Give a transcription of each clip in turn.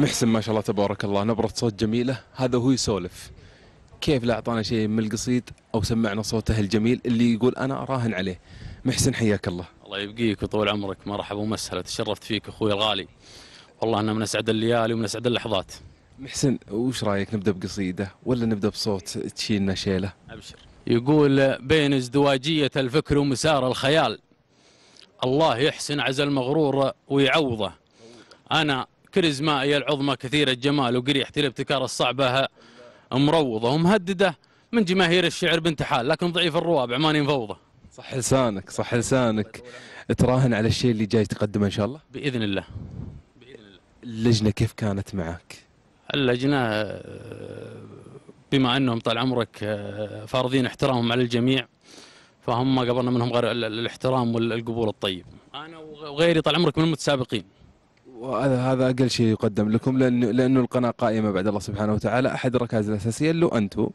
محسن ما شاء الله تبارك الله نبرة صوت جميلة هذا هو يسولف كيف لا أعطانا شيء من القصيد أو سمعنا صوته الجميل اللي يقول أنا أراهن عليه محسن حياك الله الله يبقيك وطول عمرك مرحبا ومسهلا تشرفت فيك أخوي الغالي والله أنا من أسعد الليالي ومن أسعد اللحظات محسن وش رايك نبدا بقصيده ولا نبدا بصوت تشيلنا شيله؟ ابشر. يقول بين ازدواجيه الفكر ومسار الخيال الله يحسن عزل المغرور ويعوضه انا كريزمائية العظمى كثيرة الجمال وقريحة الابتكار الصعبة مروضة ومهددة من جماهير الشعر بنت حال لكن ضعيف الروابع ماني مفوضة صح لسانك صح لسانك تراهن على الشيء اللي جاي تقدمه إن شاء الله بإذن الله بإذن الله اللجنة كيف كانت معك اللجنة آه، بما أنهم طال عمرك آه، فارضين احترامهم على الجميع فهم ما قبلنا منهم غير الاحترام والقبول الطيب انا وغيري طال عمرك من المتسابقين وهذا هذا اقل شيء يقدم لكم لانه لانه القناه قائمه بعد الله سبحانه وتعالى احد الركائز الاساسيه اللي انتم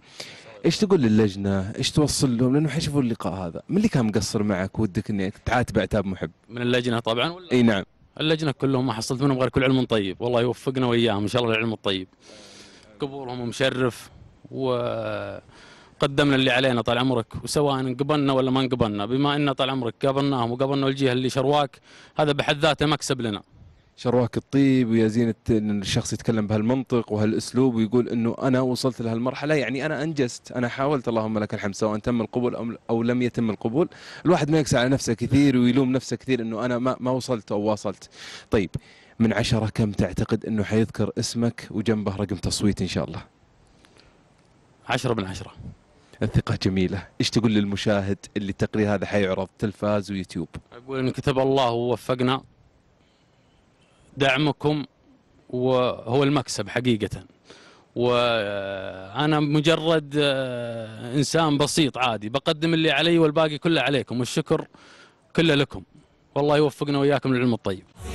ايش تقول للجنه؟ ايش توصل لهم؟ لانه حيشوفوا اللقاء هذا، من اللي كان مقصر معك ودك انك تعاتب اعتاب محب؟ من اللجنه طبعا ولا؟ اي نعم اللجنه كلهم ما حصلت منهم غير كل علم طيب، والله يوفقنا واياهم ان شاء الله العلم الطيب. قبولهم مشرف وقدمنا اللي علينا طال عمرك وسواء انقبلنا ولا ما انقبلنا، بما ان طال عمرك قابلناهم وقابلنا الجهه اللي شرواك هذا بحد ذاته مكسب لنا. شرواك الطيب ويا زينة ان الشخص يتكلم بهالمنطق وهالاسلوب ويقول انه انا وصلت لهالمرحله يعني انا انجزت انا حاولت اللهم لك الحمد سواء تم القبول او او لم يتم القبول الواحد ما يكسى على نفسه كثير ويلوم نفسه كثير انه انا ما ما وصلت او واصلت طيب من عشرة كم تعتقد انه حيذكر اسمك وجنبه رقم تصويت ان شاء الله عشرة من عشرة الثقة جميلة إيش تقول للمشاهد اللي التقرير هذا حيعرض تلفاز ويوتيوب أقول إن كتب الله ووفقنا دعمكم وهو المكسب حقيقة وأنا مجرد آه، إنسان بسيط عادي بقدم اللي علي والباقي كله عليكم والشكر كله لكم والله يوفقنا وإياكم للعلم الطيب